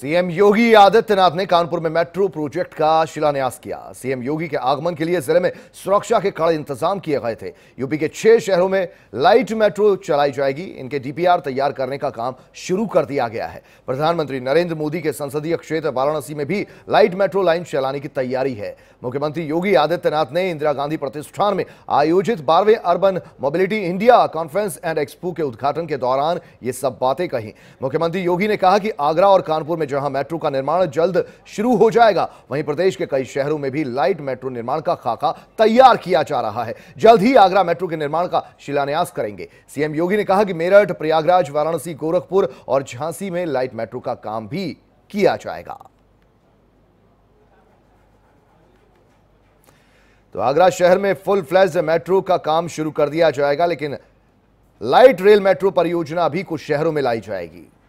CM योगी आदित्यनाथ ने कानपुर में metro project का शिलान्यास किया सीएम योगी के आगमन के लिए जिले में सुरक्षा के कड़े इंतजाम किए गए थे यूपी के छह शहरों में लाइट मेट्रो चलाई जाएगी इनके डीपीआर तैयार करने का काम शुरू कर दिया गया है प्रधानमंत्री नरेंद्र मोदी के संसदीय क्षेत्र वाराणसी में भी लाइट मेट्रो लाइन चलाने की तैयारी है मुख्यमंत्री योगी आदित्यनाथ ने इंदिरा गांधी प्रतिष्ठान में आयोजित बारहवें urban mobility India conference and expo के उद्घाटन के दौरान ये सब बातें कही मुख्यमंत्री योगी ने कहा कि आगरा और कानपुर में जहां मेट्रो का निर्माण जल्द शुरू हो जाएगा वहीं प्रदेश के कई शहरों में भी लाइट मेट्रो निर्माण का खाका तैयार किया जा रहा है जल्द ही आगरा मेट्रो के निर्माण का शिलान्यास करेंगे सीएम योगी ने कहा कि मेरठ प्रयागराज वाराणसी गोरखपुर और झांसी में लाइट मेट्रो का काम भी किया जाएगा तो आगरा शहर में फुल फ्लैज मेट्रो का काम शुरू कर दिया जाएगा लेकिन लाइट रेल मेट्रो परियोजना भी कुछ शहरों में लाई जाएगी